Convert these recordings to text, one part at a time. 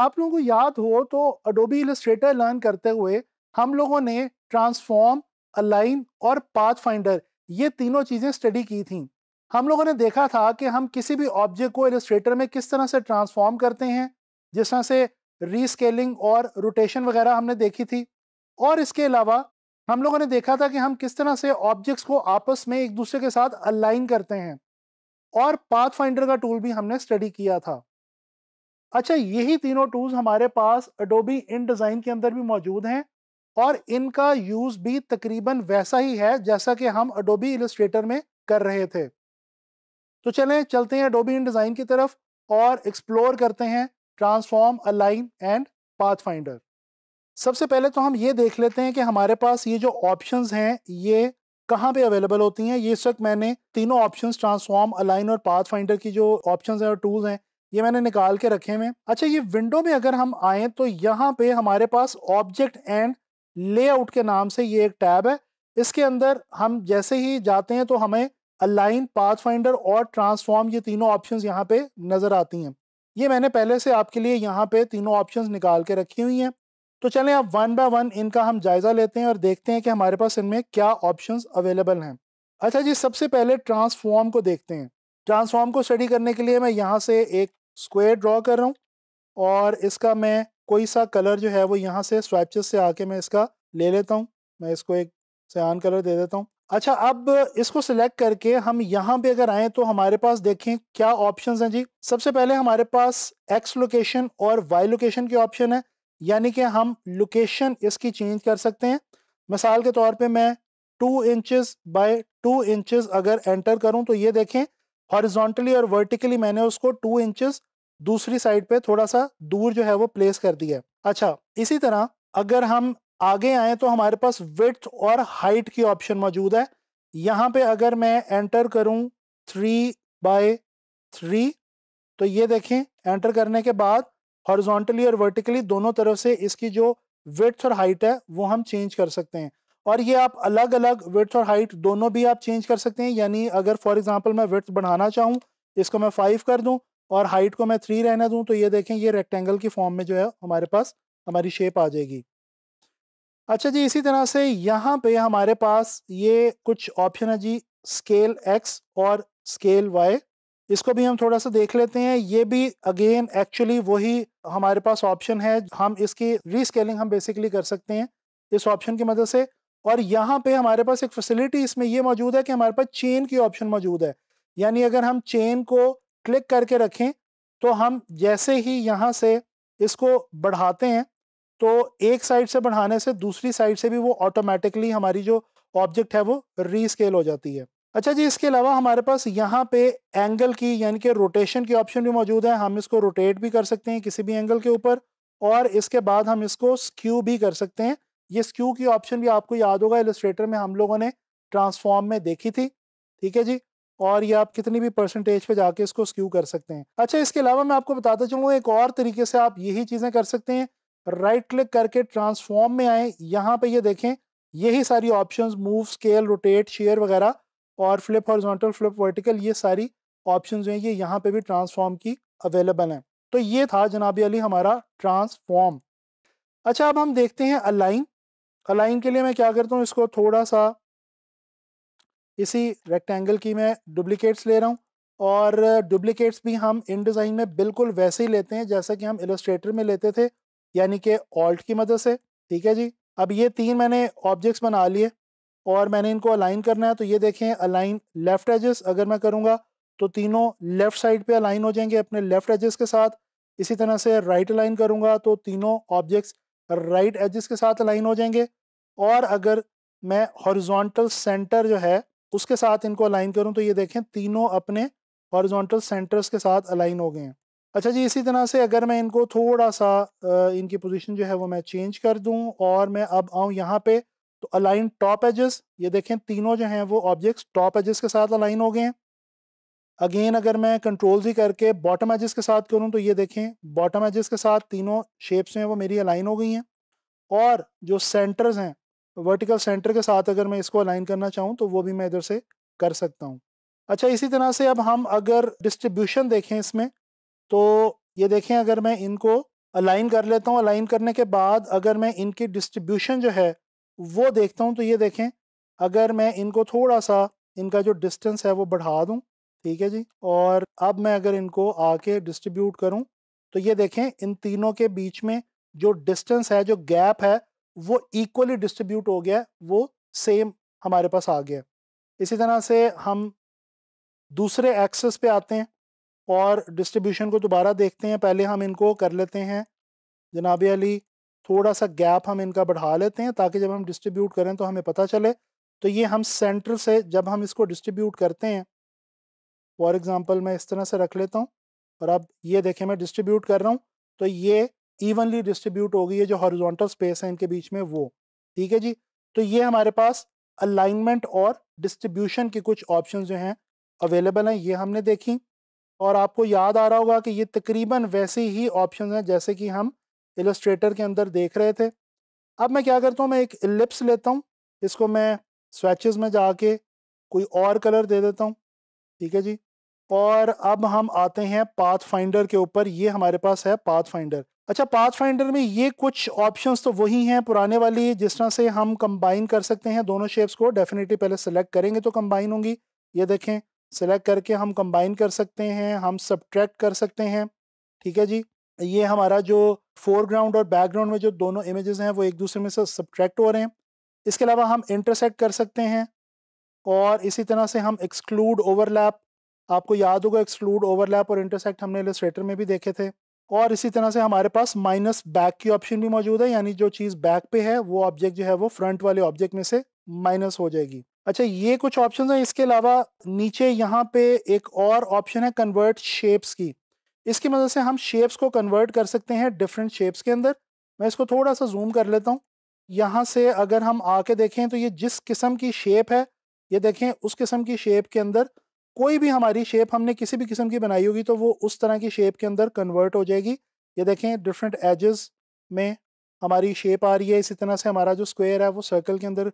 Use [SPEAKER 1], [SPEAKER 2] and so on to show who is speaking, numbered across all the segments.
[SPEAKER 1] आप लोगों को याद हो तो अडोबी इलस्ट्रेटर लर्न करते हुए हम लोगों ने ट्रांसफॉर्म अलाइन और पाथ फाइंडर ये तीनों चीज़ें स्टडी की थी हम लोगों ने देखा था कि हम किसी भी ऑब्जेक्ट को इलस्ट्रेटर में किस तरह से ट्रांसफॉर्म करते हैं जिस तरह से रीस्केलिंग और रोटेशन वगैरह हमने देखी थी और इसके अलावा हम लोगों ने देखा था कि हम किस तरह से ऑब्जेक्ट्स को आपस में एक दूसरे के साथ अलाइन करते हैं और पाथ फाइंडर का टूल भी हमने स्टडी किया था अच्छा यही तीनों टूल्स हमारे पास अडोबी इन डिज़ाइन के अंदर भी मौजूद हैं और इनका यूज़ भी तकरीबन वैसा ही है जैसा कि हम अडोबी इलस्ट्रेटर में कर रहे थे तो चलें चलते हैं अडोबी इन डिज़ाइन की तरफ और एक्सप्लोर करते हैं transform align and pathfinder सबसे पहले तो हम ये देख लेते हैं कि हमारे पास ये जो ऑप्शन हैं ये कहाँ पे अवेलेबल होती हैं ये इस वक्त मैंने तीनों ऑप्शंस ट्रांसफॉर्म अलाइन और पाथ फाइंडर की जो ऑप्शंस हैं और टूल्स हैं ये मैंने निकाल के रखे हुए अच्छा ये विंडो में अगर हम आए तो यहाँ पे हमारे पास ऑब्जेक्ट एंड लेआउट के नाम से ये एक टैब है इसके अंदर हम जैसे ही जाते हैं तो हमें अलाइन पाथ फाइंडर और ट्रांसफॉर्म ये तीनों ऑप्शन यहाँ पे नज़र आती हैं ये मैंने पहले से आपके लिए यहाँ पे तीनों ऑप्शन निकाल के रखी हुई हैं तो चलें आप वन बाय वन इनका हम जायज़ा लेते हैं और देखते हैं कि हमारे पास इनमें क्या ऑप्शंस अवेलेबल हैं अच्छा जी सबसे पहले ट्रांसफॉर्म को देखते हैं ट्रांसफॉर्म को स्टडी करने के लिए मैं यहाँ से एक स्क्वायर ड्रॉ कर रहा हूँ और इसका मैं कोई सा कलर जो है वो यहाँ से स्वाइपचेस से आके मैं इसका ले लेता हूँ मैं इसको एक सयान कलर दे देता हूँ अच्छा अब इसको सिलेक्ट करके हम यहाँ पे अगर आए तो हमारे पास देखें क्या ऑप्शंस हैं जी सबसे पहले हमारे पास एक्स लोकेशन और वाई लोकेशन के ऑप्शन है यानी कि हम लोकेशन इसकी चेंज कर सकते हैं मिसाल के तौर पे मैं two inches by two inches अगर एंटर करूँ तो ये देखें हॉरिजॉन्टली और वर्टिकली मैंने उसको टू इंचज़ दूसरी साइड पे थोड़ा सा दूर जो है वो प्लेस कर दिया है अच्छा इसी तरह अगर हम आगे आए तो हमारे पास विथ और हाइट की ऑप्शन मौजूद है यहाँ पे अगर मैं एंटर करूँ थ्री बाय थ्री तो ये देखें एंटर करने के बाद हॉरिजॉन्टली और वर्टिकली दोनों तरफ से इसकी जो विथ और हाइट है वो हम चेंज कर सकते हैं और ये आप अलग अलग विथ और हाइट दोनों भी आप चेंज कर सकते हैं यानी अगर फॉर एग्जांपल मैं विथ बढ़ाना चाहूँ इसको मैं फाइव कर दूँ और हाइट को मैं थ्री रहने दूँ तो ये देखें ये रेक्टेंगल की फॉर्म में जो है हमारे पास हमारी शेप आ जाएगी अच्छा जी इसी तरह से यहाँ पे हमारे पास ये कुछ ऑप्शन है जी स्केल एक्स और स्केल वाई इसको भी हम थोड़ा सा देख लेते हैं ये भी अगेन एक्चुअली वही हमारे पास ऑप्शन है हम इसकी रीस्केलिंग हम बेसिकली कर सकते हैं इस ऑप्शन की मदद से और यहाँ पे हमारे पास एक फैसिलिटी इसमें ये मौजूद है कि हमारे पास चेन की ऑप्शन मौजूद है यानी अगर हम चेन को क्लिक करके रखें तो हम जैसे ही यहाँ से इसको बढ़ाते हैं तो एक साइड से बढ़ाने से दूसरी साइड से भी वो ऑटोमेटिकली हमारी जो ऑब्जेक्ट है वो रीस्केल हो जाती है अच्छा जी इसके अलावा हमारे पास यहाँ पे एंगल की यानी कि रोटेशन की ऑप्शन भी मौजूद है हम इसको रोटेट भी कर सकते हैं किसी भी एंगल के ऊपर और इसके बाद हम इसको स्क्यू भी कर सकते हैं ये स्क्यू की ऑप्शन भी आपको याद होगा इलस्ट्रेटर में हम लोगों ने ट्रांसफॉर्म में देखी थी ठीक है जी और ये आप कितनी भी परसेंटेज पे जाके इसको स्क्यू कर सकते हैं अच्छा इसके अलावा मैं आपको बताता चलूँगा एक और तरीके से आप यही चीज़ें कर सकते हैं राइट क्लिक करके ट्रांसफॉर्म में आए यहाँ पे ये देखें यही सारी options move scale rotate shear वगैरह और फ्लिप हॉरिजॉन्टल फ्लिप वर्टिकल ये सारी ऑप्शन जो हैं ये यहाँ पे भी ट्रांसफॉर्म की अवेलेबल हैं तो ये था जनाब अली हमारा ट्रांसफॉर्म अच्छा अब हम देखते हैं अलाइन अलाइन के लिए मैं क्या करता हूँ इसको थोड़ा सा इसी रेक्टेंगल की मैं डुप्लीकेट्स ले रहा हूँ और डुप्लीकेट्स भी हम इन डिज़ाइन में बिल्कुल वैसे ही लेते हैं जैसा कि हम इलस्ट्रेटर में लेते थे यानी कि ऑल्ट की मदद से ठीक है जी अब ये तीन मैंने ऑब्जेक्ट्स बना लिए और मैंने इनको अलाइन करना है तो ये देखें अलाइन लेफ़्ट एजेस अगर मैं करूँगा तो तीनों लेफ़्ट साइड पे अलाइन हो जाएंगे अपने लेफ़्ट एजेस के साथ इसी तरह से राइट right अलाइन करूँगा तो तीनों ऑब्जेक्ट्स राइट एजेस के साथ अलाइन हो जाएंगे और अगर मैं हॉरिजॉन्टल सेंटर जो है उसके साथ इनको अलाइन करूँ तो ये देखें तीनों अपने हॉरिजॉन्टल सेंटर्स के साथ अलाइन हो गए हैं अच्छा जी इसी तरह से अगर मैं इनको थोड़ा सा इनकी पोजीशन जो है वो मैं चेंज कर दूं और मैं अब आऊं यहाँ पे तो अलाइन टॉप एजेस ये देखें तीनों जो हैं वो ऑब्जेक्ट्स टॉप एजेस के साथ अलाइन हो गए हैं अगेन अगर मैं कंट्रोल जी करके बॉटम एजेस के साथ करूँ तो ये देखें बॉटम एजेस के साथ तीनों शेप्स हैं वो मेरी अलाइन हो गई हैं और जो सेंटर्स हैं वर्टिकल सेंटर के साथ अगर मैं इसको अलाइन करना चाहूँ तो वो भी मैं इधर से कर सकता हूँ अच्छा इसी तरह से अब हम अगर डिस्ट्रीब्यूशन देखें इसमें तो ये देखें अगर मैं इनको अलाइन कर लेता हूँ अलाइन करने के बाद अगर मैं इनकी डिस्ट्रीब्यूशन जो है वो देखता हूँ तो ये देखें अगर मैं इनको थोड़ा सा इनका जो डिस्टेंस है वो बढ़ा दूँ ठीक है जी और अब मैं अगर इनको आके डिस्ट्रीब्यूट करूँ तो ये देखें इन तीनों के बीच में जो डिस्टेंस है जो गैप है वो इक्वली डिस्ट्रीब्यूट हो गया वो सेम हमारे पास आ गया इसी तरह से हम दूसरे एक्सेस पे आते हैं और डिस्ट्रीब्यूशन को दोबारा देखते हैं पहले हम इनको कर लेते हैं जनाब अली थोड़ा सा गैप हम इनका बढ़ा लेते हैं ताकि जब हम डिस्ट्रीब्यूट करें तो हमें पता चले तो ये हम सेंटर से जब हम इसको डिस्ट्रीब्यूट करते हैं फॉर एग्ज़ाम्पल मैं इस तरह से रख लेता हूँ और अब ये देखें मैं डिस्ट्रीब्यूट कर रहा हूँ तो ये इवनली डिस्ट्रीब्यूट हो गई है जो हॉरिजॉन्टल स्पेस है इनके बीच में वो ठीक है जी तो ये हमारे पास अलाइनमेंट और डिस्ट्रीब्यूशन के कुछ ऑप्शन जो हैं अवेलेबल हैं ये हमने देखी और आपको याद आ रहा होगा कि ये तकरीबन वैसे ही ऑप्शन हैं जैसे कि हम इलस्ट्रेटर के अंदर देख रहे थे अब मैं क्या करता हूँ मैं एक लिप्स लेता हूँ इसको मैं स्वेचेज में जाके कोई और कलर दे देता हूँ ठीक है जी और अब हम आते हैं पाथ फाइंडर के ऊपर ये हमारे पास है पाथ फाइंडर अच्छा पाथ फाइंडर में ये कुछ ऑप्शंस तो वही हैं पुराने वाली जिस तरह से हम कंबाइन कर सकते हैं दोनों शेप्स को डेफिनेटली पहले सेलेक्ट करेंगे तो कंबाइन होंगी ये देखें सेलेक्ट करके हम कंबाइन कर सकते हैं हम सब्ट्रैक्ट कर सकते हैं ठीक है जी ये हमारा जो फोरग्राउंड और बैकग्राउंड में जो दोनों इमेजेस हैं वो एक दूसरे में से सब्ट्रैक्ट हो रहे हैं इसके अलावा हम इंटरसेक्ट कर सकते हैं और इसी तरह से हम एक्सक्लूड ओवरलैप आपको याद होगा एक्सक्लूड ओवरलैप और इंटरसेक्ट हमने इलेस्ट्रेटर में भी देखे थे और इसी तरह से हमारे पास माइनस बैक की ऑप्शन भी मौजूद है यानी जो चीज़ बैक पे है वो ऑब्जेक्ट जो है वो फ्रंट वाले ऑब्जेक्ट में से माइनस हो जाएगी अच्छा ये कुछ ऑप्शन हैं इसके अलावा नीचे यहाँ पे एक और ऑप्शन है कन्वर्ट शेप्स की इसकी मदद से हम शेप्स को कन्वर्ट कर सकते हैं डिफरेंट शेप्स के अंदर मैं इसको थोड़ा सा जूम कर लेता हूँ यहाँ से अगर हम आके देखें तो ये जिस किस्म की शेप है ये देखें उस किस्म की शेप के अंदर कोई भी हमारी शेप हमने किसी भी किस्म की बनाई होगी तो वो उस तरह की शेप के अंदर कन्वर्ट हो जाएगी ये देखें डिफरेंट एजेस में हमारी शेप आ रही है इसी तरह से हमारा जो स्क्वायर है वो सर्कल के अंदर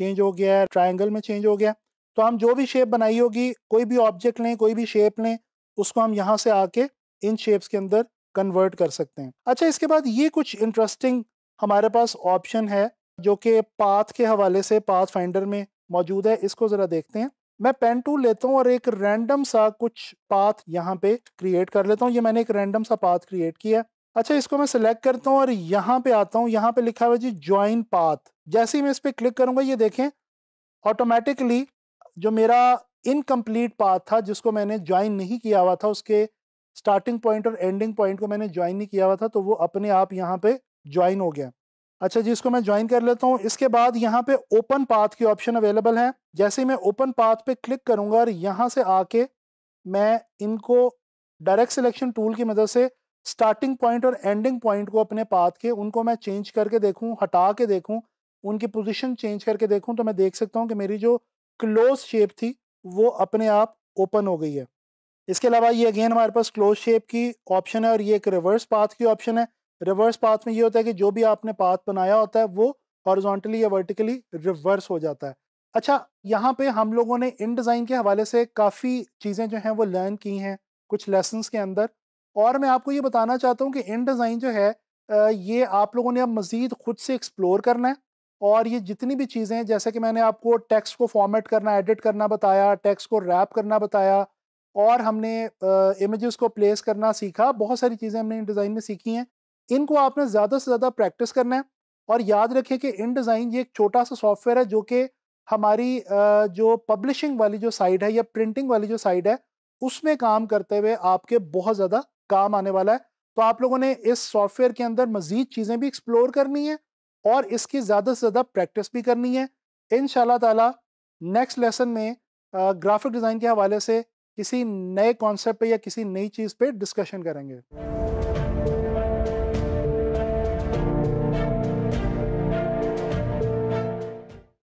[SPEAKER 1] चेंज हो गया है ट्राइंगल में चेंज हो गया तो हम जो भी शेप बनाई होगी कोई भी ऑब्जेक्ट लें कोई भी शेप लें उसको हम यहाँ से आके इन शेप्स के अंदर कन्वर्ट कर सकते हैं अच्छा इसके बाद ये कुछ इंटरेस्टिंग हमारे पास ऑप्शन है जो कि पाथ के हवाले से पाथ फाइंडर में मौजूद है इसको ज़रा देखते हैं मैं पेन टूल लेता हूँ और एक रैंडम सा कुछ पाथ यहाँ पे क्रिएट कर लेता हूँ ये मैंने एक रैंडम सा पाथ क्रिएट किया अच्छा इसको मैं सिलेक्ट करता हूँ और यहाँ पे आता हूँ यहाँ पे लिखा हुआ जी ज्वाइन पाथ जैसे ही मैं इस पर क्लिक करूँगा ये देखें ऑटोमेटिकली जो मेरा इनकम्प्लीट पाथ था जिसको मैंने ज्वाइन नहीं किया हुआ था उसके स्टार्टिंग पॉइंट और एंडिंग पॉइंट को मैंने ज्वाइन नहीं किया हुआ था तो वो अपने आप यहाँ पे ज्वाइन हो गया अच्छा जी इसको मैं ज्वाइन कर लेता हूँ इसके बाद यहाँ पे ओपन पाथ की ऑप्शन अवेलेबल है जैसे ही मैं ओपन पाथ पे क्लिक करूँगा और यहाँ से आके मैं इनको डायरेक्ट सिलेक्शन टूल की मदद से स्टार्टिंग पॉइंट और एंडिंग पॉइंट को अपने पाथ के उनको मैं चेंज करके देखूँ हटा के देखूँ उनकी पोजिशन चेंज करके देखूँ तो मैं देख सकता हूँ कि मेरी जो क्लोज शेप थी वो अपने आप ओपन हो गई है इसके अलावा ये अगेन हमारे पास क्लोज शेप की ऑप्शन है और ये एक रिवर्स पाथ की ऑप्शन है रिवर्स पाथ में ये होता है कि जो भी आपने पाथ बनाया होता है वो हॉरिजॉन्टली या वर्टिकली रिवर्स हो जाता है अच्छा यहाँ पे हम लोगों ने इन डिज़ाइन के हवाले से काफ़ी चीज़ें जो हैं वो लर्न की हैं कुछ लेसन्स के अंदर और मैं आपको ये बताना चाहता हूँ कि इन डिज़ाइन जो है ये आप लोगों ने अब मज़ीद ख़ुद से एक्सप्लोर करना है और ये जितनी भी चीज़ें जैसे कि मैंने आपको टेक्स्ट को फॉर्मेट करना एडिट करना बताया टेक्स्ट को रैप करना बताया और हमने इमेजेस को प्लेस करना सीखा बहुत सारी चीज़ें हमने इन डिज़ाइन में सीखी हैं इनको आपने ज़्यादा से ज़्यादा प्रैक्टिस करना है और याद रखें कि इन डिज़ाइन ये एक छोटा सा सॉफ्टवेयर है जो कि हमारी जो पब्लिशिंग वाली जो साइड है या प्रिंटिंग वाली जो साइड है उसमें काम करते हुए आपके बहुत ज़्यादा काम आने वाला है तो आप लोगों ने इस सॉफ्टवेयर के अंदर मज़ीद चीज़ें भी एक्सप्लोर करनी है और इसकी ज़्यादा से ज़्यादा प्रैक्टिस भी करनी है इन ताला नेक्स्ट लेसन में ग्राफिक डिज़ाइन के हवाले से किसी नए कॉन्सेप्ट या किसी नई चीज़ पे डिस्कशन करेंगे